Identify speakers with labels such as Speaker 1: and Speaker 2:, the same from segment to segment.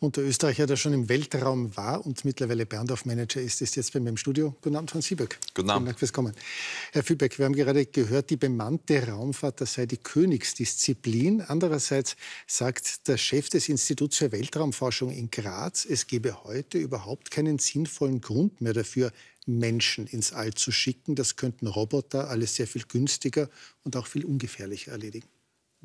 Speaker 1: und der Österreicher, der schon im Weltraum war und mittlerweile Berndorf-Manager ist, ist jetzt bei mir im Studio. Guten Abend, Franz Sieberg. Guten Abend. Vielen Dank fürs Kommen. Herr Fiebeck, wir haben gerade gehört, die bemannte Raumfahrt, das sei die Königsdisziplin. Andererseits sagt der Chef des Instituts für Weltraumforschung in Graz, es gebe heute überhaupt keinen sinnvollen Grund mehr dafür, Menschen ins All zu schicken. Das könnten Roboter alles sehr viel günstiger und auch viel ungefährlicher erledigen.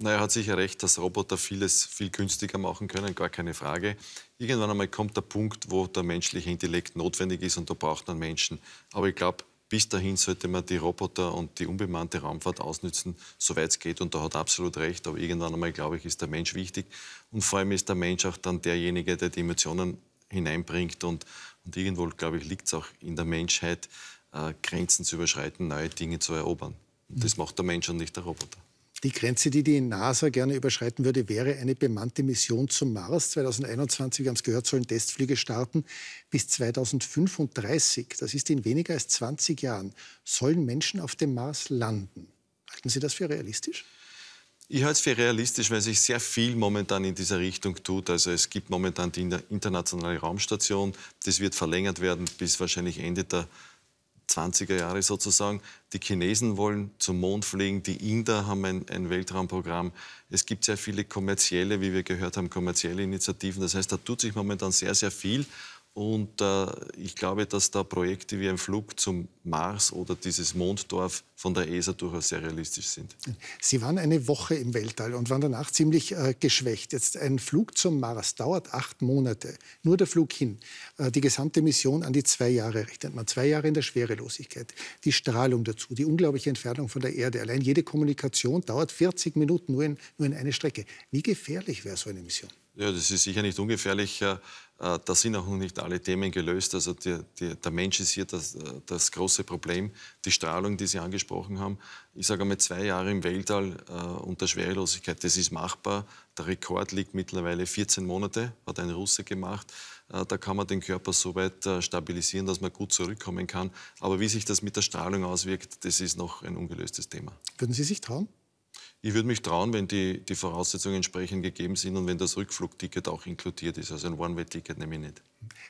Speaker 2: Na, er hat sicher recht, dass Roboter vieles viel günstiger machen können, gar keine Frage. Irgendwann einmal kommt der Punkt, wo der menschliche Intellekt notwendig ist und da braucht man Menschen. Aber ich glaube, bis dahin sollte man die Roboter und die unbemannte Raumfahrt ausnützen, soweit es geht. Und da hat absolut recht. Aber irgendwann einmal, glaube ich, ist der Mensch wichtig. Und vor allem ist der Mensch auch dann derjenige, der die Emotionen hineinbringt. Und, und irgendwo, glaube ich, liegt es auch in der Menschheit, äh, Grenzen zu überschreiten, neue Dinge zu erobern. Und das mhm. macht der Mensch und nicht der
Speaker 1: Roboter. Die Grenze, die die NASA gerne überschreiten würde, wäre eine bemannte Mission zum Mars. 2021, wir haben es gehört, sollen Testflüge starten. Bis 2035, das ist in weniger als 20 Jahren, sollen Menschen auf dem Mars landen. Halten Sie das für realistisch?
Speaker 2: Ich halte es für realistisch, weil sich sehr viel momentan in dieser Richtung tut. Also es gibt momentan die internationale Raumstation, das wird verlängert werden bis wahrscheinlich Ende der 20er Jahre sozusagen. Die Chinesen wollen zum Mond fliegen, die Inder haben ein, ein Weltraumprogramm. Es gibt sehr viele kommerzielle, wie wir gehört haben, kommerzielle Initiativen. Das heißt, da tut sich momentan sehr, sehr viel. Und äh, ich glaube, dass da Projekte wie ein Flug zum Mars oder dieses Monddorf von der ESA durchaus sehr realistisch sind.
Speaker 1: Sie waren eine Woche im Weltall und waren danach ziemlich äh, geschwächt. Jetzt ein Flug zum Mars dauert acht Monate. Nur der Flug hin. Äh, die gesamte Mission an die zwei Jahre rechnet man. Zwei Jahre in der Schwerelosigkeit. Die Strahlung dazu, die unglaubliche Entfernung von der Erde. Allein jede Kommunikation dauert 40 Minuten nur in, nur in eine Strecke. Wie gefährlich wäre so eine Mission?
Speaker 2: Ja, das ist sicher nicht ungefährlich. Äh, da sind auch noch nicht alle Themen gelöst. Also die, die, der Mensch ist hier das, äh, das, große Problem. Die Strahlung, die Sie angesprochen haben, ich sage einmal zwei Jahre im Weltall äh, unter Schwerelosigkeit, das ist machbar. Der Rekord liegt mittlerweile 14 Monate, hat ein Russe gemacht. Äh, da kann man den Körper so weit äh, stabilisieren, dass man gut zurückkommen kann. Aber wie sich das mit der Strahlung auswirkt, das ist noch ein ungelöstes Thema.
Speaker 1: Würden Sie sich trauen?
Speaker 2: Ich würde mich trauen, wenn die, die Voraussetzungen entsprechend gegeben sind und wenn das Rückflugticket auch inkludiert ist. Also ein One-Way-Ticket nehme ich nicht.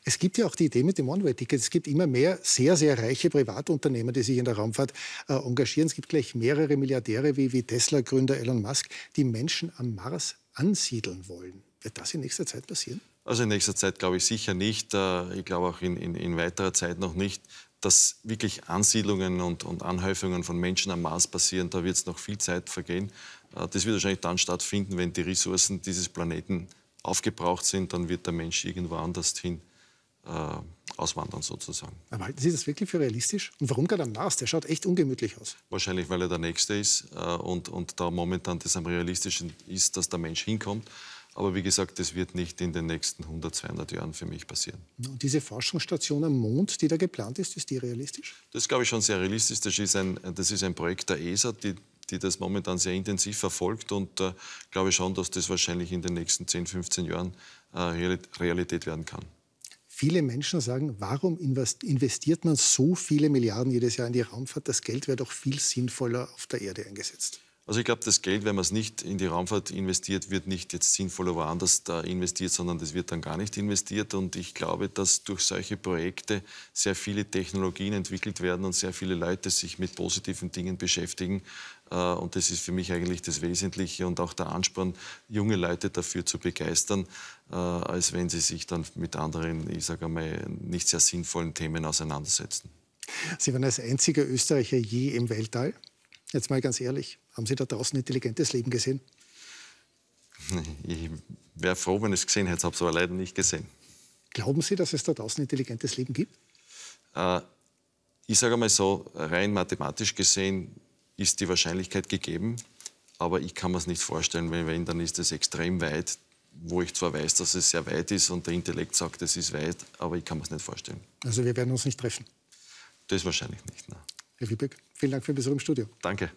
Speaker 1: Es gibt ja auch die Idee mit dem One-Way-Ticket. Es gibt immer mehr sehr, sehr reiche Privatunternehmer, die sich in der Raumfahrt äh, engagieren. Es gibt gleich mehrere Milliardäre wie, wie Tesla-Gründer Elon Musk, die Menschen am Mars ansiedeln wollen. Wird das in nächster Zeit passieren?
Speaker 2: Also in nächster Zeit glaube ich sicher nicht. Äh, ich glaube auch in, in, in weiterer Zeit noch nicht dass wirklich Ansiedlungen und, und Anhäufungen von Menschen am Mars passieren, da wird es noch viel Zeit vergehen. Äh, das wird wahrscheinlich dann stattfinden, wenn die Ressourcen dieses Planeten aufgebraucht sind, dann wird der Mensch irgendwo anders hin äh, auswandern sozusagen.
Speaker 1: Aber halten Sie das wirklich für realistisch? Und warum gerade am Mars? Der schaut echt ungemütlich aus.
Speaker 2: Wahrscheinlich, weil er der Nächste ist äh, und, und da momentan das am realistischen ist, dass der Mensch hinkommt. Aber wie gesagt, das wird nicht in den nächsten 100, 200 Jahren für mich passieren.
Speaker 1: Und diese Forschungsstation am Mond, die da geplant ist, ist die realistisch?
Speaker 2: Das glaube ich schon sehr realistisch. Das ist ein, das ist ein Projekt der ESA, die, die das momentan sehr intensiv verfolgt und äh, glaube schon, dass das wahrscheinlich in den nächsten 10, 15 Jahren äh, Realität werden kann.
Speaker 1: Viele Menschen sagen, warum investiert man so viele Milliarden jedes Jahr in die Raumfahrt? Das Geld wäre doch viel sinnvoller auf der Erde eingesetzt.
Speaker 2: Also ich glaube, das Geld, wenn man es nicht in die Raumfahrt investiert, wird nicht jetzt sinnvoller woanders da investiert, sondern das wird dann gar nicht investiert. Und ich glaube, dass durch solche Projekte sehr viele Technologien entwickelt werden und sehr viele Leute sich mit positiven Dingen beschäftigen. Äh, und das ist für mich eigentlich das Wesentliche und auch der Ansporn, junge Leute dafür zu begeistern, äh, als wenn sie sich dann mit anderen, ich sage einmal, nicht sehr sinnvollen Themen auseinandersetzen.
Speaker 1: Sie waren als einziger Österreicher je im Weltall. Jetzt mal ganz ehrlich, haben Sie da draußen intelligentes Leben gesehen?
Speaker 2: Ich wäre froh, wenn ich es gesehen hätte, habe es aber leider nicht gesehen.
Speaker 1: Glauben Sie, dass es da draußen intelligentes Leben gibt?
Speaker 2: Äh, ich sage mal so, rein mathematisch gesehen ist die Wahrscheinlichkeit gegeben, aber ich kann mir es nicht vorstellen, wenn, wenn, dann ist es extrem weit, wo ich zwar weiß, dass es sehr weit ist und der Intellekt sagt, es ist weit, aber ich kann mir es nicht vorstellen.
Speaker 1: Also wir werden uns nicht treffen?
Speaker 2: Das wahrscheinlich nicht, nein.
Speaker 1: Herr Wiebeck, vielen Dank für den Besuch im Studio.
Speaker 2: Danke.